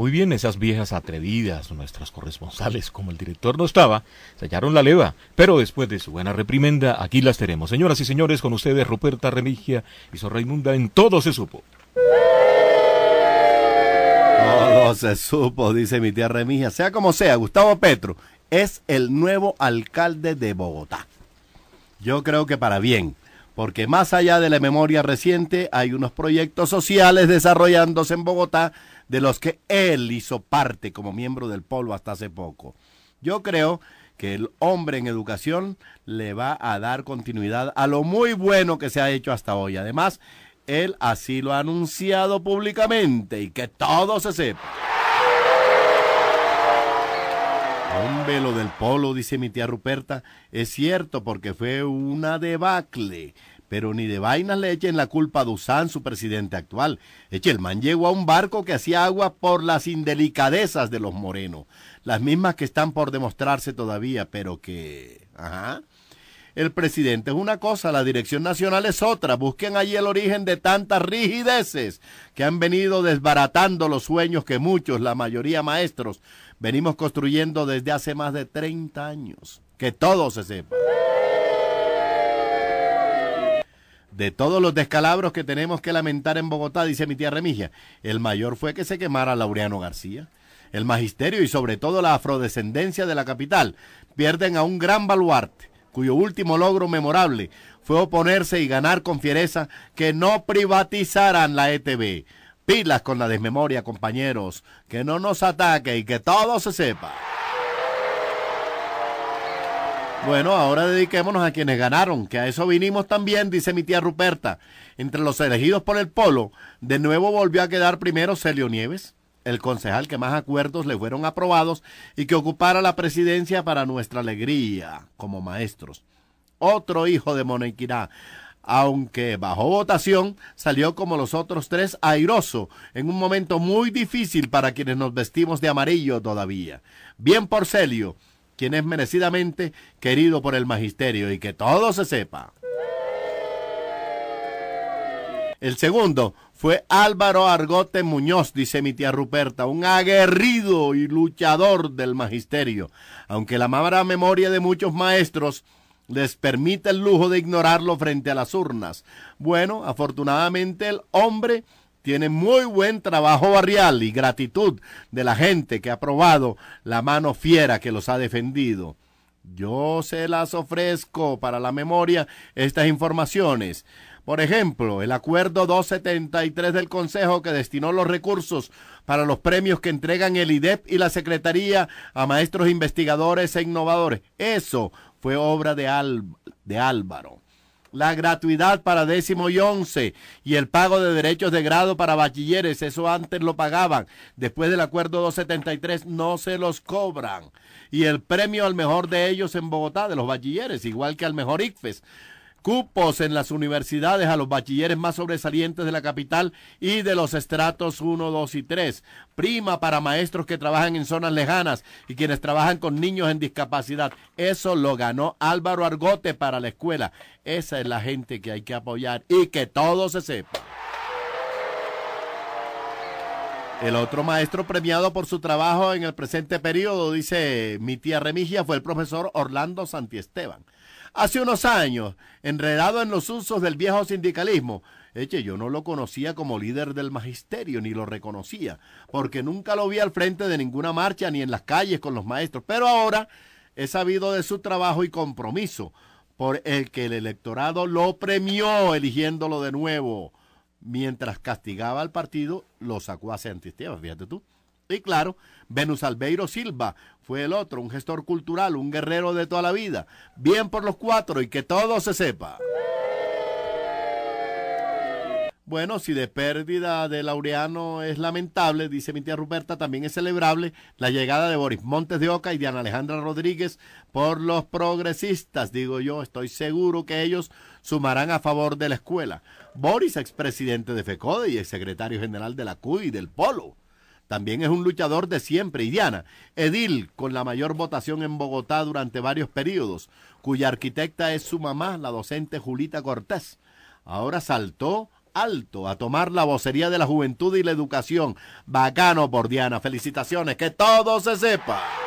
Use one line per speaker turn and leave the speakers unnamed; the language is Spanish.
Muy bien, esas viejas atrevidas, nuestras corresponsales, como el director no estaba, sellaron la leva, pero después de su buena reprimenda, aquí las tenemos. Señoras y señores, con ustedes Ruperta Remigia y Sor Raimunda en Todo se supo. Todo se supo, dice mi tía Remigia. Sea como sea, Gustavo Petro es el nuevo alcalde de Bogotá. Yo creo que para bien porque más allá de la memoria reciente hay unos proyectos sociales desarrollándose en Bogotá de los que él hizo parte como miembro del polo hasta hace poco. Yo creo que el hombre en educación le va a dar continuidad a lo muy bueno que se ha hecho hasta hoy. Además, él así lo ha anunciado públicamente y que todo se sepa. Un velo del polo, dice mi tía Ruperta, es cierto porque fue una debacle, pero ni de vainas le echen la culpa a Dusán, su presidente actual. Eche, el man llegó a un barco que hacía agua por las indelicadezas de los morenos. Las mismas que están por demostrarse todavía, pero que... Ajá. El presidente es una cosa, la dirección nacional es otra. Busquen allí el origen de tantas rigideces que han venido desbaratando los sueños que muchos, la mayoría maestros, venimos construyendo desde hace más de 30 años. Que todo se sepa. de todos los descalabros que tenemos que lamentar en Bogotá, dice mi tía Remigia, el mayor fue que se quemara Laureano García. El magisterio y sobre todo la afrodescendencia de la capital pierden a un gran baluarte, cuyo último logro memorable fue oponerse y ganar con fiereza que no privatizaran la ETB. Pilas con la desmemoria, compañeros, que no nos ataque y que todo se sepa. Bueno, ahora dediquémonos a quienes ganaron, que a eso vinimos también, dice mi tía Ruperta. Entre los elegidos por el polo, de nuevo volvió a quedar primero Celio Nieves, el concejal que más acuerdos le fueron aprobados y que ocupara la presidencia para nuestra alegría como maestros. Otro hijo de Monequirá, aunque bajo votación, salió como los otros tres airoso en un momento muy difícil para quienes nos vestimos de amarillo todavía. Bien por Celio quien es merecidamente querido por el magisterio y que todo se sepa. El segundo fue Álvaro Argote Muñoz, dice mi tía Ruperta, un aguerrido y luchador del magisterio, aunque la mala memoria de muchos maestros les permite el lujo de ignorarlo frente a las urnas. Bueno, afortunadamente el hombre tiene muy buen trabajo barrial y gratitud de la gente que ha probado la mano fiera que los ha defendido. Yo se las ofrezco para la memoria estas informaciones. Por ejemplo, el acuerdo 273 del Consejo que destinó los recursos para los premios que entregan el IDEP y la Secretaría a maestros investigadores e innovadores. Eso fue obra de, de Álvaro la gratuidad para décimo y once y el pago de derechos de grado para bachilleres, eso antes lo pagaban, después del acuerdo 273 no se los cobran y el premio al mejor de ellos en Bogotá, de los bachilleres, igual que al mejor ICFES cupos en las universidades a los bachilleres más sobresalientes de la capital y de los estratos 1, 2 y 3, prima para maestros que trabajan en zonas lejanas y quienes trabajan con niños en discapacidad. Eso lo ganó Álvaro Argote para la escuela. Esa es la gente que hay que apoyar y que todo se sepa. El otro maestro premiado por su trabajo en el presente periodo, dice mi tía Remigia, fue el profesor Orlando Santiesteban. Hace unos años, enredado en los usos del viejo sindicalismo, Eche, yo no lo conocía como líder del magisterio, ni lo reconocía, porque nunca lo vi al frente de ninguna marcha ni en las calles con los maestros. Pero ahora he sabido de su trabajo y compromiso, por el que el electorado lo premió eligiéndolo de nuevo mientras castigaba al partido, lo sacó a fíjate tú. Y claro, Venus Albeiro Silva fue el otro, un gestor cultural, un guerrero de toda la vida. Bien por los cuatro y que todo se sepa. Bueno, si de pérdida de Laureano es lamentable, dice mi tía Ruperta, también es celebrable la llegada de Boris Montes de Oca y de Ana Alejandra Rodríguez por los progresistas. Digo yo, estoy seguro que ellos sumarán a favor de la escuela. Boris, expresidente de FECODE y exsecretario general de la CUI del Polo. También es un luchador de siempre. Y Diana, Edil, con la mayor votación en Bogotá durante varios periodos, cuya arquitecta es su mamá, la docente Julita Cortés. Ahora saltó alto a tomar la vocería de la juventud y la educación. Bacano por Diana. Felicitaciones, que todo se sepa.